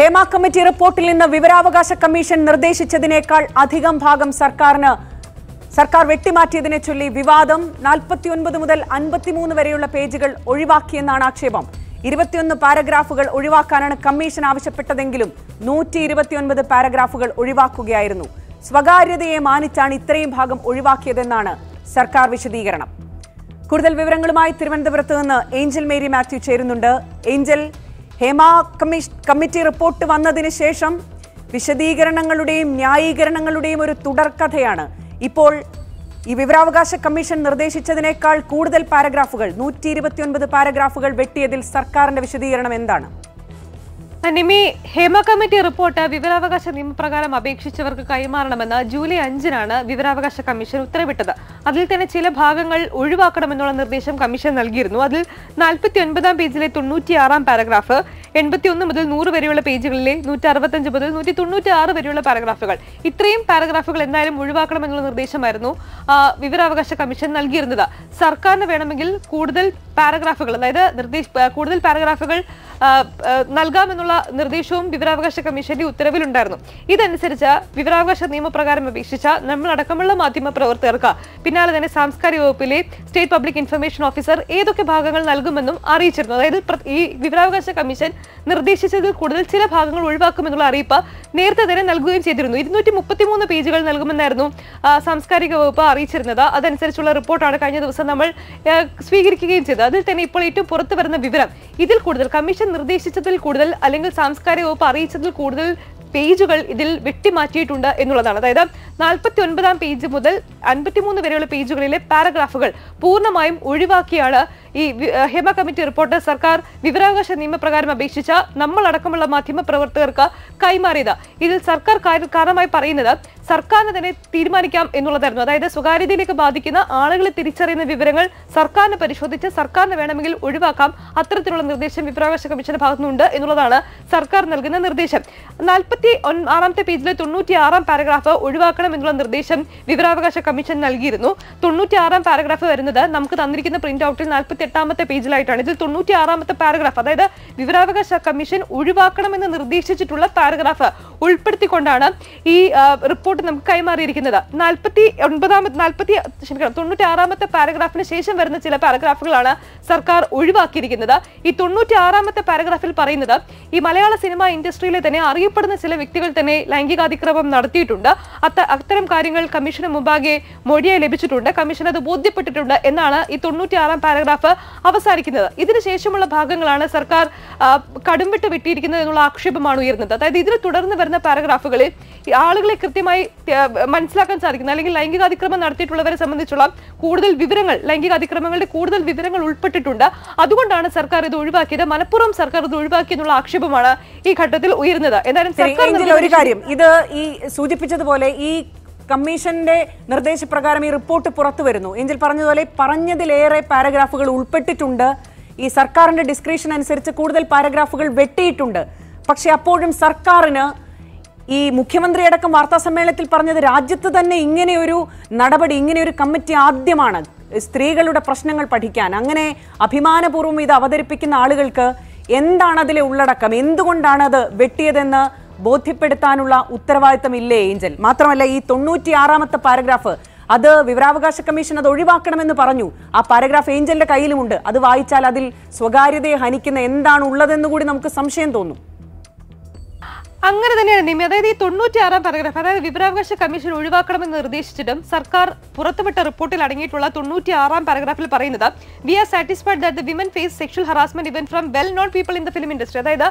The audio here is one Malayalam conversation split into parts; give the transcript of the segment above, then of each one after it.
ഹേമ കമ്മിറ്റി റിപ്പോർട്ടിൽ നിന്ന് വിവരാവകാശ കമ്മീഷൻ നിർദ്ദേശിച്ചതിനേക്കാൾ അധികം ഭാഗം സർക്കാരിന് സർക്കാർ വെട്ടിമാറ്റിയതിനെ ചൊല്ലി വിവാദം നാൽപ്പത്തിയൊൻപത് മുതൽ അൻപത്തിമൂന്ന് വരെയുള്ള പേജുകൾ ഒഴിവാക്കിയെന്നാണ് ആക്ഷേപം ഇരുപത്തിയൊന്ന് പാരഗ്രാഫുകൾ ഒഴിവാക്കാനാണ് കമ്മീഷൻ ആവശ്യപ്പെട്ടതെങ്കിലും നൂറ്റി ഇരുപത്തിയൊൻപത് പാരഗ്രാഫുകൾ ഒഴിവാക്കുകയായിരുന്നു സ്വകാര്യതയെ മാനിച്ചാണ് ഇത്രയും ഭാഗം ഒഴിവാക്കിയതെന്നാണ് സർക്കാർ വിശദീകരണം കൂടുതൽ വിവരങ്ങളുമായി തിരുവനന്തപുരത്ത് നിന്ന് ഏഞ്ചൽ മേരി മാത്യു ചേരുന്നുണ്ട് ഏഞ്ചൽ ഹേമ കമ്മീഷ് കമ്മിറ്റി റിപ്പോർട്ട് വന്നതിന് ശേഷം വിശദീകരണങ്ങളുടെയും ന്യായീകരണങ്ങളുടെയും ഒരു തുടർക്കഥയാണ് ഇപ്പോൾ ഈ വിവരാവകാശ കമ്മീഷൻ നിർദ്ദേശിച്ചതിനേക്കാൾ കൂടുതൽ പാരഗ്രാഫുകൾ നൂറ്റി ഇരുപത്തിയൊൻപത് പാരഗ്രാഫുകൾ വെട്ടിയതിൽ സർക്കാരിന്റെ വിശദീകരണം എന്താണ് നിമി ഹേമ കമ്മിറ്റി റിപ്പോർട്ട് വിവരാവകാശ നിയമപ്രകാരം അപേക്ഷിച്ചവർക്ക് കൈമാറണമെന്ന് ജൂലൈ അഞ്ചിനാണ് വിവരാവകാശ കമ്മീഷൻ ഉത്തരവിട്ടത് അതിൽ തന്നെ ചില ഭാഗങ്ങൾ ഒഴിവാക്കണമെന്നുള്ള നിർദ്ദേശം കമ്മീഷൻ നൽകിയിരുന്നു അതിൽ നാൽപ്പത്തി ഒൻപതാം പേജിലെ തൊണ്ണൂറ്റിയാറാം പാരഗ്രാഫ് എൺപത്തിയൊന്ന് മുതൽ നൂറ് വരെയുള്ള പേജുകളിലെ നൂറ്റി അറുപത്തഞ്ച് മുതൽ നൂറ്റി തൊണ്ണൂറ്റി ആറ് വരെയുള്ള പാരഗ്രാഫുകൾ ഇത്രയും പാരഗ്രാഫുകൾ എന്തായാലും ഒഴിവാക്കണമെന്നുള്ള നിർദ്ദേശമായിരുന്നു വിവരാവകാശ കമ്മീഷൻ നൽകിയിരുന്നത് സർക്കാരിന് വേണമെങ്കിൽ കൂടുതൽ പാരഗ്രാഫുകൾ അതായത് നിർദ്ദേശ കൂടുതൽ പാരഗ്രാഫുകൾ നൽകാമെന്നുള്ള നിർദ്ദേശവും വിവരാവകാശ കമ്മീഷന്റെ ഉത്തരവിലുണ്ടായിരുന്നു ഇതനുസരിച്ച് വിവരാവകാശ നിയമപ്രകാരം അപേക്ഷിച്ച നമ്മൾ അടക്കമുള്ള മാധ്യമ പ്രവർത്തകർക്ക് പിന്നാലെ തന്നെ സാംസ്കാരിക വകുപ്പിലെ സ്റ്റേറ്റ് പബ്ലിക് ഇൻഫർമേഷൻ ഓഫീസർ ഏതൊക്കെ ഭാഗങ്ങൾ നൽകുമെന്നും അറിയിച്ചിരുന്നു അതായത് ഈ വിവരാവകാശ കമ്മീഷൻ നിർദ്ദേശിച്ചതിൽ കൂടുതൽ ചില ഭാഗങ്ങൾ ഒഴിവാക്കുമെന്നുള്ള അറിയിപ്പ് നേരത്തെ തന്നെ നൽകുകയും ചെയ്തിരുന്നു ഇരുന്നൂറ്റി മൂന്ന് പേജുകൾ നൽകുമെന്നായിരുന്നു സാംസ്കാരിക വകുപ്പ് അറിയിച്ചിരുന്നത് അതനുസരിച്ചുള്ള റിപ്പോർട്ടാണ് കഴിഞ്ഞ ദിവസം നമ്മൾ സ്വീകരിക്കുകയും ചെയ്തു അതിൽ തന്നെ ഇപ്പോൾ ഏറ്റവും പുറത്തു വരുന്ന വിവരം ഇതിൽ കൂടുതൽ കമ്മീഷൻ നിർദ്ദേശിച്ചതിൽ കൂടുതൽ അല്ലെങ്കിൽ സാംസ്കാരിക വകുപ്പ് അറിയിച്ചതിൽ കൂടുതൽ പേജുകൾ ഇതിൽ വെട്ടിമാറ്റിയിട്ടുണ്ട് എന്നുള്ളതാണ് അതായത് നാൽപ്പത്തി ഒൻപതാം പേജ് മുതൽ അൻപത്തിമൂന്ന് വരെയുള്ള പേജുകളിലെ പാരഗ്രാഫുകൾ പൂർണ്ണമായും ഒഴിവാക്കിയാണ് ഈ ഹേമ കമ്മിറ്റി റിപ്പോർട്ട് സർക്കാർ വിവരാവകാശ നിയമപ്രകാരം അപേക്ഷിച്ച നമ്മളടക്കമുള്ള മാധ്യമ പ്രവർത്തകർക്ക് കൈമാറിയത് ഇതിൽ സർക്കാർ കാരണമായി പറയുന്നത് സർക്കാരിന് തന്നെ തീരുമാനിക്കാം എന്നുള്ളതായിരുന്നു അതായത് സ്വകാര്യതയിലേക്ക് ബാധിക്കുന്ന ആളുകളെ തിരിച്ചറിയുന്ന വിവരങ്ങൾ സർക്കാരിന് പരിശോധിച്ച് സർക്കാരിന് വേണമെങ്കിൽ ഒഴിവാക്കാം അത്തരത്തിലുള്ള നിർദ്ദേശം വിവരാവകാശ കമ്മീഷന്റെ ഭാഗത്തുനിന്നുണ്ട് എന്നുള്ളതാണ് സർക്കാർ നൽകുന്ന നിർദ്ദേശം നാൽപ്പത്തി ആറാമത്തെ പേജിലെ തൊണ്ണൂറ്റി ആറാം പാരഗ്രാഫ് ഒഴിവാക്കണം എന്നുള്ള നിർദ്ദേശം വിവരാവകാശ കമ്മീഷൻ നൽകിയിരുന്നു തൊണ്ണൂറ്റി ആറാം പാരഗ്രാഫ് വരുന്നത് നമുക്ക് തന്നിരിക്കുന്ന പ്രിന്റ് ഔട്ടിൽ നാൽപ്പത്തി എട്ടാമത്തെ പേജിലായിട്ടാണ് ഇതിൽ തൊണ്ണൂറ്റി ആറാമത്തെ പാരഗ്രാഫ് അതായത് വിവരാവകാശ കമ്മീഷൻ ഒഴിവാക്കണമെന്ന് നിർദ്ദേശിച്ചിട്ടുള്ള പാരഗ്രാഫ് ഉൾപ്പെടുത്തിക്കൊണ്ടാണ് ഈ റിപ്പോർട്ട് റിപ്പോർട്ട് നമുക്ക് കൈമാറിയിരിക്കുന്നത് നാൽപ്പത്തി ഒൻപതാമത്തെ നാൽപ്പത്തി ക്ഷമിക്കണം ആറാമത്തെ പാരഗ്രാഫിന് ശേഷം വരുന്ന ചില പാരഗ്രാഫുകളാണ് സർക്കാർ ഒഴിവാക്കിയിരിക്കുന്നത് ഈ ആറാമത്തെ പാരഗ്രാഫിൽ പറയുന്നത് ഈ മലയാള സിനിമ ഇൻഡസ്ട്രിയിലെ തന്നെ അറിയപ്പെടുന്ന ചില വ്യക്തികൾ തന്നെ ലൈംഗികാതിക്രമം നടത്തിയിട്ടുണ്ട് അത്ത അത്തരം കാര്യങ്ങൾ കമ്മീഷന് മുമ്പാകെ മൊഴിയായി ലഭിച്ചിട്ടുണ്ട് കമ്മീഷൻ അത് ബോധ്യപ്പെട്ടിട്ടുണ്ട് എന്നാണ് ഈ ആറാം പാരഗ്രാഫ് അവസാനിക്കുന്നത് ഇതിനുശേഷമുള്ള ഭാഗങ്ങളാണ് സർക്കാർ കടുംവിട്ട് വെട്ടിയിരിക്കുന്നത് എന്നുള്ള ആക്ഷേപമാണ് ഉയർന്നത് അതായത് ഇതിന് തുടർന്ന് വരുന്ന പാരഗ്രാഫുകളിൽ ആളുകളെ കൃത്യമായി കൃത്യമായി മനസ്സിലാക്കാൻ സാധിക്കുന്നത് അല്ലെങ്കിൽ ലൈംഗിക അതിക്രമം നടത്തിയിട്ടുള്ളവരെ സംബന്ധിച്ചുള്ള കൂടുതൽ വിവരങ്ങൾ ലൈംഗിക അതിക്രമങ്ങളുടെ കൂടുതൽ വിവരങ്ങൾ ഉൾപ്പെട്ടിട്ടുണ്ട് അതുകൊണ്ടാണ് സർക്കാർ ഇത് ഒഴിവാക്കിയത് മലപ്പുറം സർക്കാർ ഇത് എന്നുള്ള ആക്ഷേപമാണ് ഈ ഘട്ടത്തിൽ ഉയരുന്നത് എന്തായാലും ഒരു കാര്യം ഇത് ഈ സൂചിപ്പിച്ചതുപോലെ ഈ കമ്മീഷന്റെ നിർദ്ദേശപ്രകാരം ഈ റിപ്പോർട്ട് പുറത്തു വരുന്നു എങ്കിൽ പറഞ്ഞതുപോലെ പറഞ്ഞതിലേറെ പാരഗ്രാഫുകൾ ഉൾപ്പെട്ടിട്ടുണ്ട് ഈ സർക്കാരിന്റെ ഡിസ്ക്രിപ്ഷൻ അനുസരിച്ച് കൂടുതൽ പാരഗ്രാഫുകൾ വെട്ടിയിട്ടുണ്ട് പക്ഷെ അപ്പോഴും സർക്കാരിന് ഈ മുഖ്യമന്ത്രി അടക്കം വാർത്താ സമ്മേളനത്തിൽ പറഞ്ഞത് രാജ്യത്ത് തന്നെ ഇങ്ങനെയൊരു നടപടി ഇങ്ങനെയൊരു കമ്മിറ്റി ആദ്യമാണ് സ്ത്രീകളുടെ പ്രശ്നങ്ങൾ പഠിക്കാൻ അങ്ങനെ അഭിമാനപൂർവ്വം ഇത് അവതരിപ്പിക്കുന്ന ആളുകൾക്ക് എന്താണ് അതിലെ ഉള്ളടക്കം എന്തുകൊണ്ടാണ് അത് വെട്ടിയതെന്ന് ബോധ്യപ്പെടുത്താനുള്ള ഉത്തരവാദിത്തം ഇല്ലേ ഏഞ്ചൽ മാത്രമല്ല ഈ തൊണ്ണൂറ്റിയാറാമത്തെ പാരഗ്രാഫ് അത് വിവരാവകാശ കമ്മീഷൻ അത് ഒഴിവാക്കണമെന്ന് പറഞ്ഞു ആ പാരഗ്രാഫ് ഏഞ്ചലിന്റെ കയ്യിലുമുണ്ട് അത് വായിച്ചാൽ അതിൽ സ്വകാര്യതയെ ഹനിക്കുന്ന എന്താണ് ഉള്ളതെന്ന് കൂടി നമുക്ക് സംശയം തോന്നും അങ്ങനെ തന്നെയാണ് നിയമി അതായത് ഈ ആറാം പാരഗ്രാഫ് അതായത് വിവരാവകാശ കമ്മീഷൻ ഒഴിവാക്കണമെന്ന് നിർദ്ദേശിച്ചിട്ടും സർക്കാർ പുറത്തുവിട്ട റിപ്പോർട്ടിൽ അടങ്ങിയിട്ടുള്ള ആറാം പാരഗ്രാഫിൽ പറയുന്നത് we are satisfied that the women face sexual harassment even from well known people in the film industry അതായത്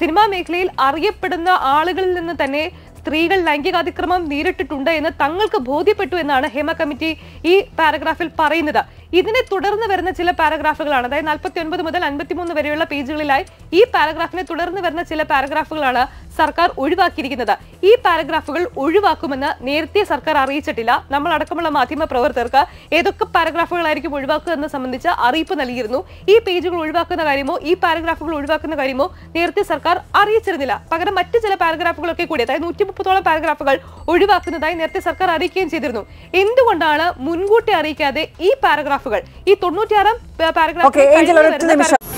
സിനിമാ മേഖലയിൽ അറിയപ്പെടുന്ന ആളുകളിൽ നിന്ന് തന്നെ സ്ത്രീകൾ ലൈംഗികാതിക്രമം നേരിട്ടിട്ടുണ്ട് എന്ന് തങ്ങൾക്ക് ബോധ്യപ്പെട്ടു എന്നാണ് ഹേമ കമ്മിറ്റി ഈ പാരഗ്രാഫിൽ പറയുന്നത് ഇതിനെ തുടർന്ന് വരുന്ന ചില പാരഗ്രാഫുകളാണ് അതായത് നാൽപ്പത്തി ഒൻപത് മുതൽ അൻപത്തിമൂന്ന് വരെയുള്ള പേജുകളിലായി ഈ പാരഗ്രാഫിനെ തുടർന്ന് വരുന്ന ചില പാരഗ്രാഫുകളാണ് സർക്കാർ ഒഴിവാക്കിയിരിക്കുന്നത് ഈ പാരഗ്രാഫുകൾ ഒഴിവാക്കുമെന്ന് നേരത്തെ സർക്കാർ അറിയിച്ചിട്ടില്ല നമ്മൾ അടക്കമുള്ള മാധ്യമ പ്രവർത്തകർക്ക് ഏതൊക്കെ പാരഗ്രാഫുകളായിരിക്കും ഒഴിവാക്കുക എന്ന് സംബന്ധിച്ച് അറിയിപ്പ് നൽകിയിരുന്നു ഈ പേജുകൾ ഒഴിവാക്കുന്ന കാര്യമോ ഈ പാരഗ്രാഫുകൾ ഒഴിവാക്കുന്ന കാര്യമോ നേരത്തെ സർക്കാർ അറിയിച്ചിരുന്നില്ല പകരം മറ്റു ചില പാരഗ്രാഫുകളൊക്കെ കൂടി അതായത് നൂറ്റി മുപ്പതോളം പാരഗ്രാഫുകൾ ഒഴിവാക്കുന്നതായി നേരത്തെ സർക്കാർ അറിയിക്കുകയും ചെയ്തിരുന്നു എന്തുകൊണ്ടാണ് മുൻകൂട്ടി അറിയിക്കാതെ ഈ പാരഗ്രാഫുകൾ ഈ തൊണ്ണൂറ്റിയാറാം പാരഗ്രാഫ്